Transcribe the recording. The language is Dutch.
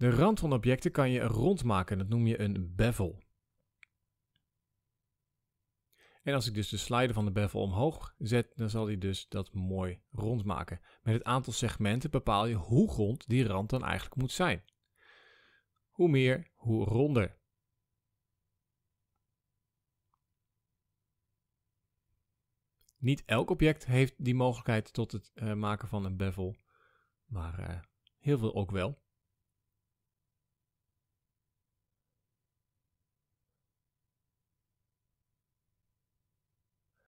De rand van objecten kan je rond maken, dat noem je een bevel. En als ik dus de slider van de bevel omhoog zet, dan zal die dus dat mooi rond maken. Met het aantal segmenten bepaal je hoe rond die rand dan eigenlijk moet zijn. Hoe meer, hoe ronder. Niet elk object heeft die mogelijkheid tot het eh, maken van een bevel, maar eh, heel veel ook wel.